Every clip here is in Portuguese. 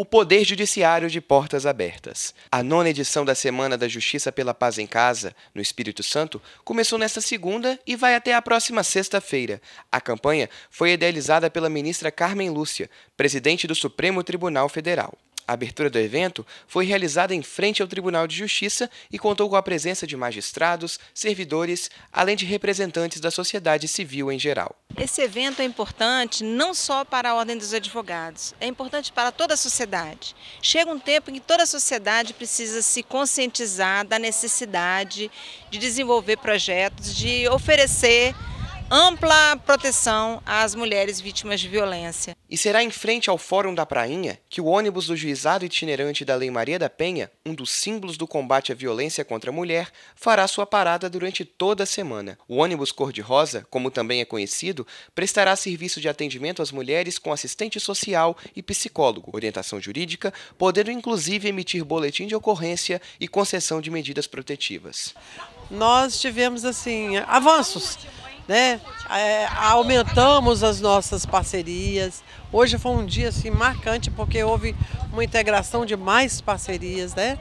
o Poder Judiciário de Portas Abertas. A nona edição da Semana da Justiça pela Paz em Casa, no Espírito Santo, começou nesta segunda e vai até a próxima sexta-feira. A campanha foi idealizada pela ministra Carmen Lúcia, presidente do Supremo Tribunal Federal. A abertura do evento foi realizada em frente ao Tribunal de Justiça e contou com a presença de magistrados, servidores, além de representantes da sociedade civil em geral. Esse evento é importante não só para a Ordem dos Advogados, é importante para toda a sociedade. Chega um tempo em que toda a sociedade precisa se conscientizar da necessidade de desenvolver projetos, de oferecer ampla proteção às mulheres vítimas de violência. E será em frente ao Fórum da Prainha que o ônibus do juizado itinerante da Lei Maria da Penha, um dos símbolos do combate à violência contra a mulher, fará sua parada durante toda a semana. O ônibus cor-de-rosa, como também é conhecido, prestará serviço de atendimento às mulheres com assistente social e psicólogo, orientação jurídica, podendo inclusive emitir boletim de ocorrência e concessão de medidas protetivas. Nós tivemos assim avanços né? É, aumentamos as nossas parcerias. Hoje foi um dia assim, marcante porque houve uma integração de mais parcerias, né?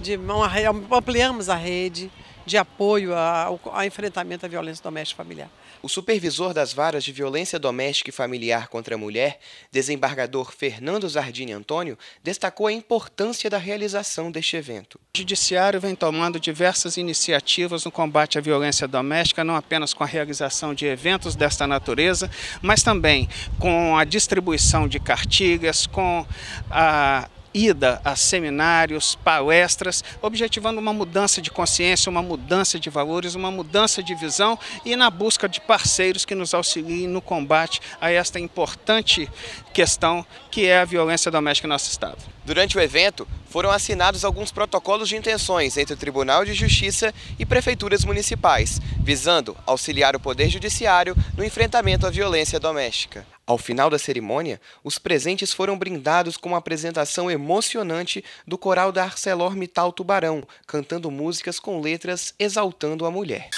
De uma, ampliamos a rede de apoio ao, ao enfrentamento à violência doméstica familiar. O supervisor das varas de violência doméstica e familiar contra a mulher, desembargador Fernando Zardini Antônio, destacou a importância da realização deste evento. O Judiciário vem tomando diversas iniciativas no combate à violência doméstica, não apenas com a realização de eventos desta natureza, mas também com a distribuição de cartilhas, com a ida a seminários, palestras, objetivando uma mudança de consciência, uma mudança de valores, uma mudança de visão e na busca de parceiros que nos auxiliem no combate a esta importante questão que é a violência doméstica em nosso Estado. Durante o evento, foram assinados alguns protocolos de intenções entre o Tribunal de Justiça e prefeituras municipais, visando auxiliar o Poder Judiciário no enfrentamento à violência doméstica. Ao final da cerimônia, os presentes foram brindados com uma apresentação emocionante do coral da ArcelorMittal Tubarão, cantando músicas com letras exaltando a mulher.